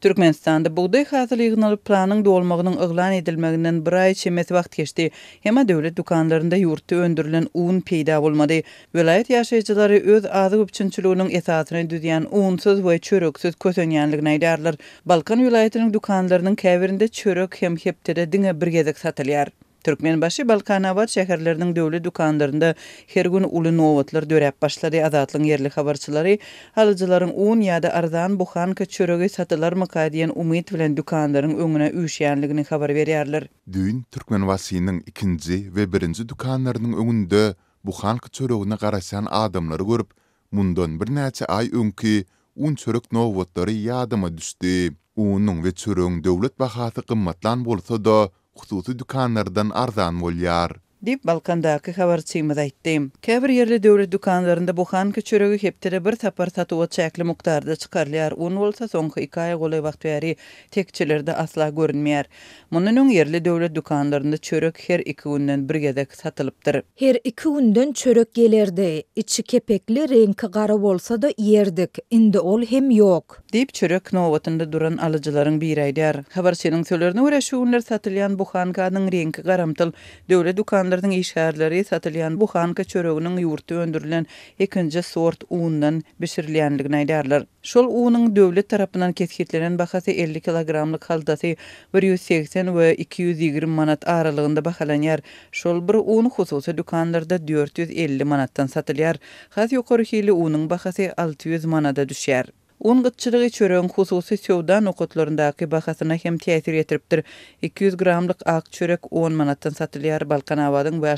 Türkmenistan'da buğday hazırlı yığınalı planın dolmağının ıglan edilmeğinden bir ay çemez vaxt geçti. Hema devlet dukanlarında yurtta öndürülen un peyda olmadı. Velayet yaşayıcıları öz azı üpçünçülüğünün esasını düzeyen unsuz ve çöröksüz kösönyanlıq naydarlar. Balkan velayetinin dukanlarının kəvirində çörök hem heptede dine bir gezik satılyar. Türkmen başı Balkan Avat şəhərlərinin dövlü hər gün ulu novatlar dörəb başladı yerli xabarçıları, halıcıların un yada da arzan buxan ki satılar məqa umid vələn dükandarın önünə üyüş xabar veriyərlər. Düyün Türkmen vasiyinin ikinci və birinci dükandarının önündə buxan ki çörəgini adamları görüb, mundan bir nəcə ay önki un çörök novatları yadama düşdü. Unun ve çörəgini dövlət baxatı qımmatlan bolsa da, Okhdu dükanlardan arzan wolyar Dip Balkandaki xabarçymyz aýtdy. Käbir ýerli döwlet dükanlarynda bu han köçürügi hepdere bir tapar satyw çäkli muqtarda çykarlýar. Onu bolsa soňky 2 aý goly wagt ýary tekçilerde asla görünmeýär. Munun üçin ýerli döwlet dükanlarynda çörek her 2 günden bir gede satylypdyr. Her 2 günden çörek gelerdi. Içi kepekli, reňki gara bolsa da ýerdik. Indi ol hem ýok. Dip çörek nowatynda duran alyjylaryň biri aýdyar. Xabarçynyň söýlerini öwreşiwler satylýan bu han kaanyň reňki garamtyl döwlet dükan Bolgandyrdyň işgärleri satylýan bu hanka çöreginiň ýurtda öndürilen ekinji sort uundan bişirilýändigini aýdarlar. Şol uunyň döwlet tarapynyň ketgitlenen bahasy 50 kilogramlyk haldaty 180 we 220 manat aralygynda bahalanýar. Şol bir uun hususy dukanlarda 450 manatdan satylýar. Has ýokary hili uunyň bahasy 600 manada düşýär. Un gıtçılığı çörüğün hususi sövdan okutlarındaki bahasına hem tiyatir yetiriptir. 200 gramlık ak çörek 10 manattan satılıyar Balkan avadın ve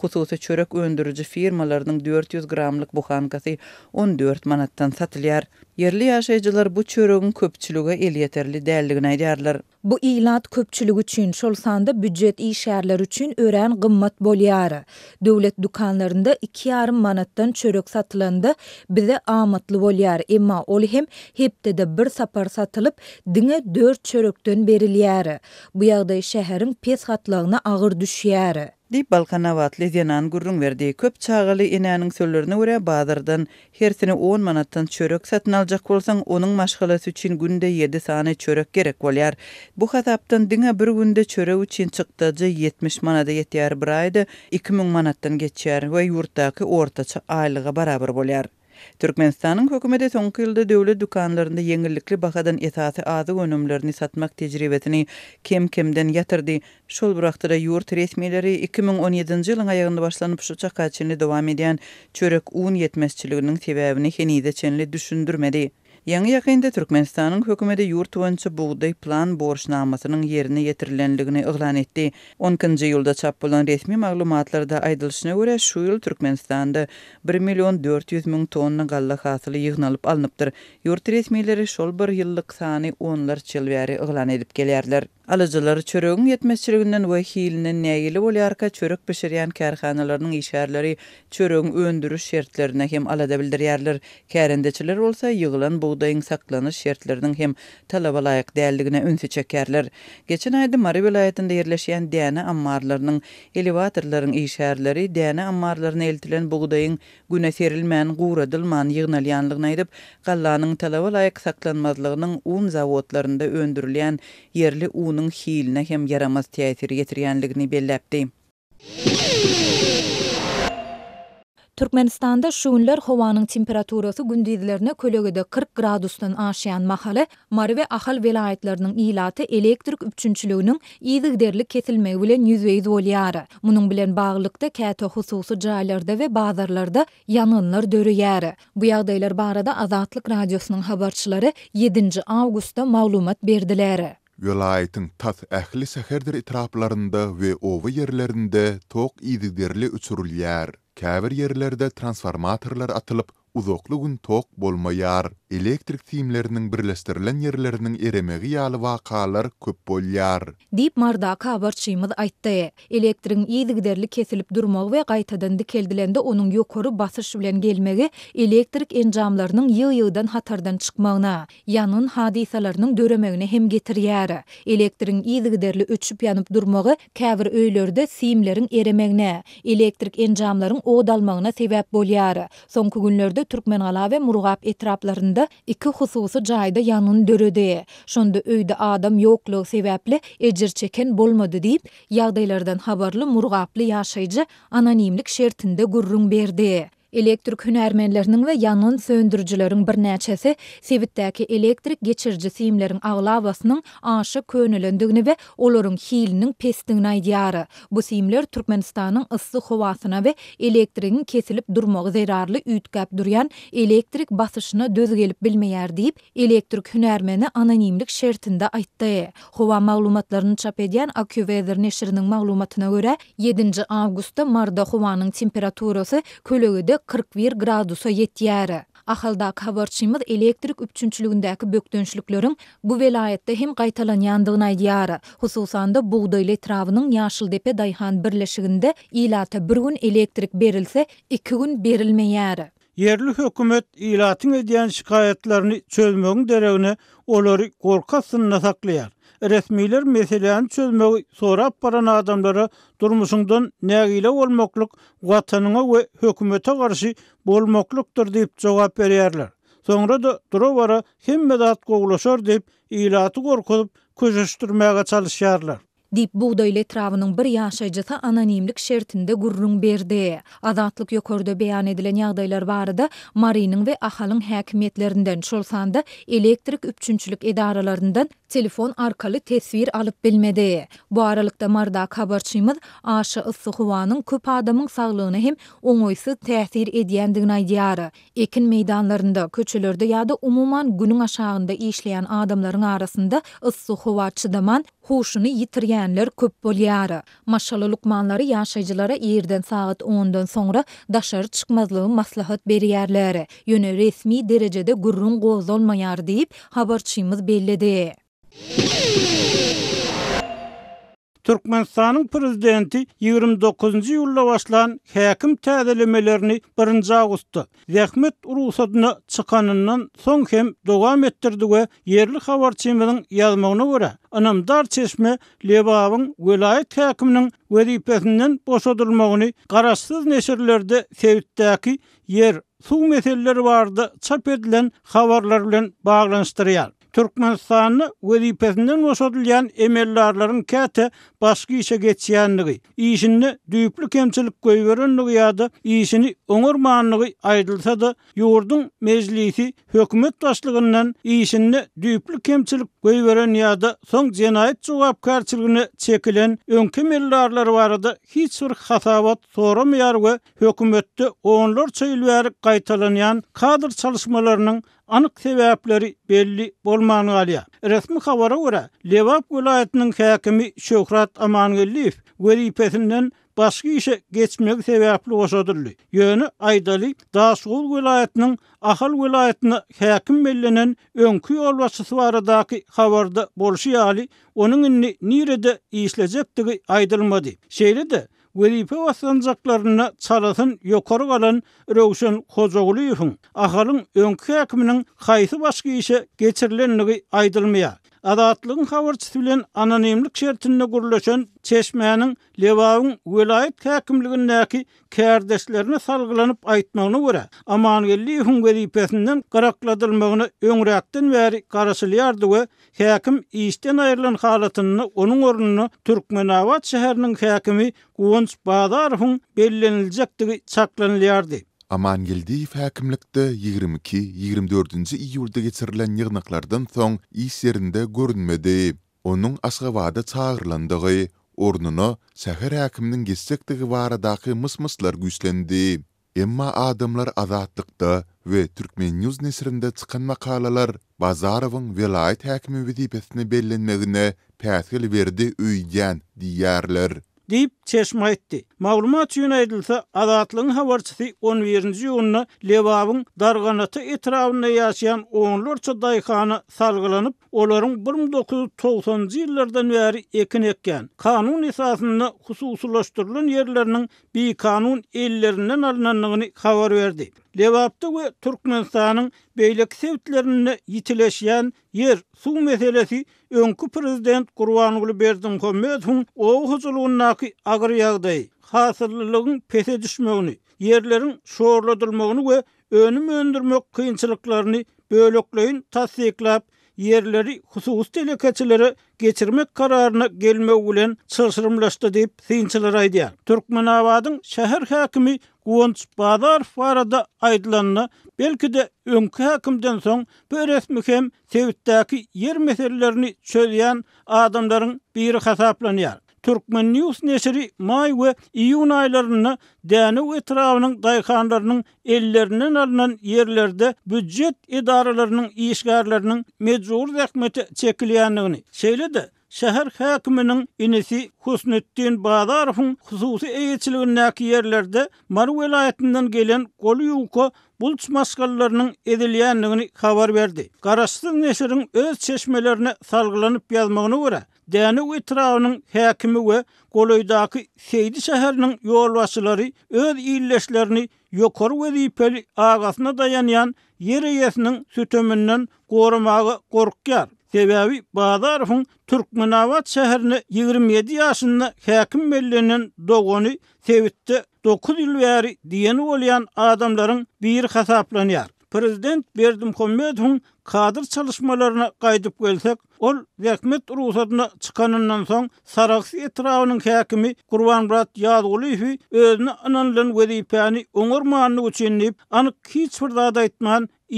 hususi çörek öndürücü firmalarının 400 gramlık buhankası 14 manattan satılıyar. Yerli yaşayıcılar bu çörüğün köpçülüğü el yeterli değerliğine Bu ilat köpçülük üçün şolsanda büdjet iyi şärler üçin örän gymmat bolýar. Döwlet dukanlarynda 2,5 manatdan çörek satylanda bize amatly bolýar, emma ol hem hepdede bir sapar satılıp diňe 4 çörekden berilýär. Bu ýagdaý şäheriň pes hatlygyna agyr düşýär. Dip balkana vatli gurrun verdi. Köp çağılı inanın söllerini ure badırdın. Hersini 10 manatdan çörök satyn alcak olsan, onun maşgalası için günde 7 sani çörök gerek olyar. Bu hataptan dina bir günde çörök için çıktıcı 70 manada yetiyar bir 2000 manatdan geçiyar we yurttaki ortaça aylığa barabar bolyar. Türkmenistan'ın hökümeti sonki ýylda döwlet dukanlarynda ýeňillikli bahadan esasy azyk önümlerini satmak tejribetini kem-kemden ýatyrdy. Şol bırakdyra ýurt resmileri 2017-nji ýylyň aýagynda başlanyp şu çakaçyny dowam edýän çörek un ýetmezçiliginiň sebäbini henize çenli düşündürmedi. Ýangy ýa-kyňde Türkmenistanyň hökümeti Yurt dowandy buğday plan borçnamasynyň yerine ýetirilendigini iýlan etdi. 10-nji ýylda çap bolan resmi maglumatlarda aýdylana göre, şu ýyl Türkmenistanda 1 400 000 tonna galla hasyly ýygnalyp alınıpdyr. Yurt resmileri şol bir ýylyň sanly 10lar çyly ýa edip gelýärler. Alıcıları çörüğün yetmezçiliğinden ve hiilinden neyili oli arka çörük pişiriyen kerhanelarının işerleri çörüğün öndürüş şertlerine hem aladabildir yerler. Kerendeçiler olsa yığılan buğdayın saklanış şertlerinin hem talabalayak değerliğine ünsi çekerler. Geçen aydı Mari vilayetinde yerleşiyen dene ammarlarının elevatorların işerleri dene ammarlarına eltilen buğdayın güne serilmen, guradilman, yığnalyanlığına edip kallanın talabalayak saklanmazlığının un zavotlarında öndürülen yerli un suwunyň hiline hem yaramaz täsir getirýänligini bellepdi. Türkmenistan'da şunlar hovanın temperaturası gündüzlerine kölögede 40 gradusdan aşayan mahalle, Mari ve Ahal velayetlerinin ilatı elektrik üçünçülüğünün iyidik derlik kesilmeyi bile nüzveyiz olyarı. Munun bilen bağlıkta kato hususu caylarda ve bazarlarda yanınlar dörü yarı. Bu yağdaylar barada Azatlık Radyosu'nun habarçıları 7. augusta malumat berdilere. Ýolaýtyň tat ähli şäherder itraplarında we owa yerlerinde tok ýididerli üçürilýär. Käbir yerlerde transformatorlar atylyp, uzaklygyn tok bolmaýar. elektrik timlerinin birleştirilen yerlerinin eremegi yalı vakalar köp bolyar. Dip marda kabarçıymız aytdı. Elektrin iyidigderli kesilip durmak ve qaytadan dikeldilende onun yokoru basış bilen gelmegi elektrik encamlarının yıl hatardan çıkmağına, yanın hadisalarının döremegini hem getiriyar. Elektrin iyidigderli ötçüp yanıp durmağı kəvir öylörde simlerin eremegine, elektrik encamların oğdalmağına sebep bolyar. Sonku günlörde Türkmen Ala ve Murugap etraplarında iki hususy jaýda ýanyny döredi. Şonda öýde adam ýokluk sebäpli ejir çeken bolmady diýip ýagdaýlardan habarly murgaply ýaşaýjy anonimlik şertinde gurrun berdi. Elektrik hünärmenleriniň ve ýanyň söndürjüleriniň bir näçesi Sewitdäki elektrik geçirji simleriniň aglawasynyň aşy könülendigini we olaryň hiliniň pestigini aýdýary. Bu simler Türkmenistanyň ýsy howasyna we elektrigiň kesilip durmagy zerarlı üýtgäp durýan elektrik basyşyna dözgelip gelip bilmeýär diýip elektrik hünärmeni anonimlik şertinde aýtdy. Howa maglumatlaryny çap edýän AccuWeather Neşirinin maglumatyna görä 7-nji awgustda Marda howanyň temperaturasy kölegi de 41 gradusa yetýäre. Ahalda kabarçymyz elektrik üpçünçüligindäki bökdönşlüklörüm bu welaýetde hem gaýtalanýandygyny aýdýar. Hususan da buğdaý trawynyň ýaşyl depe daýhan birleşiginde ilata bir gün elektrik berilse, 2 gün berilmeýär. yerli hökümet ilatin edýän şikayetlerini çözmegiň deregini olary gorkasyna saklaýar. Resmiler meseleni çözmegi sorap baran adamlara durmuşundan nägile bolmoklyk watanyna we hökümete garşy bolmoklukdyr diýip jogap berýärler. Soňra da durawara himmedat zat gowlaşar diýip ilaty gorkulyp köşeşdirmäge çalyşýarlar. dip bu döyle bir yaşaycısı ananimlik şertinde gurrun berdi. Azatlık yokorda beyan edilen yağdaylar vardı da marinin ve ahalın şol sanda elektrik üpçünçülük edaralarından telefon arkalı tesvir alıp bilmedi. Bu aralıkta marda kabarçimiz aşı ısı huvanın köp adamın sağlığını hem onoysu tesir edýändigini ediyy ekin meydanlarında köçülörde ya da umuman günün aşağında işleyen adamların arasında ıssı çydaman huşunu yitirgenler köp bolyara. Maşalı lukmanları yaşayıcılara yerden saat dan sonra daşarı çıkmazlığı maslahat beriyerlere. Yönü resmi derecede gurrun goz olmayar deyip haberçimiz belledi. Türkmenistan'ın prezidenti 29. yulla başlan hekim tədilimelerini 1. augustda zähmet urusadyna çıkanından soň hem dogam etdirdi yerli habar çemiň ýazmagyna görä Anamdar çeşmə Lebavın velayet hakiminin vedipesinden boşadılmağını kararsız neşirlerde sevittaki yer su meseleleri vardı çap edilen havarlar bilen Türkmenistan'ın vezipesinden vosodilyan emellarların kate baskı işe geçiyenliği, işinle düyüplü kemçilik koyverenliği ya da işini onurmanliği aydılsa da yoğurdun meclisi hükümet taslıgından işinle düyüplü kemçilik koyveren ya da son cenayet cevap çekilen önkü millarlar var da hiç bir hasavat soramayar ve hükümette onlar çayılverik kaytalanyan kadr çalışmalarının anyk sebäpleri belli bolmagyny galy. Resmi habara görä, Lewap vilayatynyň häkimi Şöhrat Amangelliw Gürüpesinden başga işe geçmek sebäpli boşadyrly. Ýöne aýdaly Daşgul vilayatynyň Ahal vilayatyna häkim bellenen öňkü ýolbaşçysy baradaky habarda bolşy ýaly onuň indi nirede işlejekdigi aýdylmady. Şeýle de gelipe wasanjaklaryna çalasyn ýokary galan Röwşen Hozoğluýew. Ahalyň öňkü häkiminiň haýsy başga işe geçirilenligi aýdylmaýar. Adatlygyny hawrcy sülen anonimlik şertinde guruluşan çeşmeanyň Lebawynyň welaýet häkimligindäki kardeşlerine salgylanyp aýtmagyny öre. Amanwelli hyngaryp peşinden qarakladylmagyna öngratdyn we garaslyardy we häkim iýişden aýrylan halatyny, onuň ornuny Türkmenabat şäheriniň häkimi Goňs bazar hyng belliňjekdigi çaklanlyardy. Aman geldi fäkimlikde 22-24-nji iýulda geçirilen ýygnaklardan soň iş ýerinde görünmedi. Onuň asgawada çağırlandygy ornuna şäher häkiminiň gitsekdigi baradaky mysmyslar güýçlendi. Emma adamlar azatlykda we Türkmen News nesirinde çykan makalalar Bazarowyň welaýat häkimi wezipetine bellenmegine täsir berdi öýgen diýerler. deyip çeşme etdi. Maglumat üçin aýdylsa, adatlygyň habarçysy 11-nji ýylyna Lewawyň darganaty etrawynda ýaşaýan onlarça daýhany salgylanyp, olaryň 1990-njy ýyllardan veri ekin ekken. Kanun esasynda hususulaşdyrylan ýerleriniň bi kanun ellerinden alynanlygyny xavar verdi. Lewapda ve Türkmenistanyň beylek sevtlerini yer su meselesi öňkü prezident Kurvan Ulu Berdin Komet o huzuluğun naki agar pese düşmegini, yerlerin şorladılmağını ve önüm öndürmek kynçylyklaryny bölüklüklerini tasdiklap, yerleri husus delekeçileri geçirmek kararına gelme ulen çılsırımlaştı deyip sinçiler aydiyar. Türkmen avadın şehir hakimi Guonç Badar Farada aydılanına belki de önkü hakimden son bu resmükem sevittaki yer meselelerini çözeyen adamların biri hesaplanıyar. Türkmen News nesiri may we iýun aýlaryna dänew etrawynyň daýkanlarynyň ellerinden alınan yerlerde büdjet idaralarynyň işgärleriniň mejbur zähmeti çekilýändigini söýledi. şəhər həkiminin inisi Husnuddin Badarovun xüsusi eyyətçiliyindəki yerlərdə Maru vilayətindən gelen qolu yuqo bulç maskallarının xabar verdi. Qarastın nesirin öz çeşmələrini salgılanıp yazmağını vəra. Dəni vətrağının həkimi və qoloydakı seydi şəhərinin yolvasıları öz iyiləşlərini yokor və dəyipəli dayanyan dayanayan yeri yəsinin sütümünün Sebäbi Bazarowyň Türkmenabat şäherine 27 ýaşynda häkim bellenen dogony sewitde 9 ýyl bäri diýen bolýan adamlaryň bir hasaplanýar. Prezident Berdim Hommedowyň kadr çalışmalarına gaýdyp gelsek, ol rahmet ruhsatyna çykanyndan soň Saraksy etrawynyň häkimi Gurban Murat Ýazgulyw özüni ananlan wezipäni öňermänligi üçin diýip, anyk hiç bir zat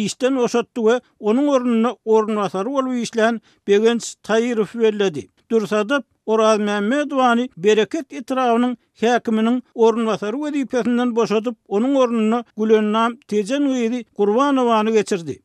işten oşattı ve onun orununa ornasarı olu işlen begens Tayyirif verledi. Dursadıp Oral Mehmet Vani Bereket Etrafı'nın hekiminin ornasarı ve boşatıp onun orununa Gülönnam Tecen Gıydi Kurvanı geçirdi.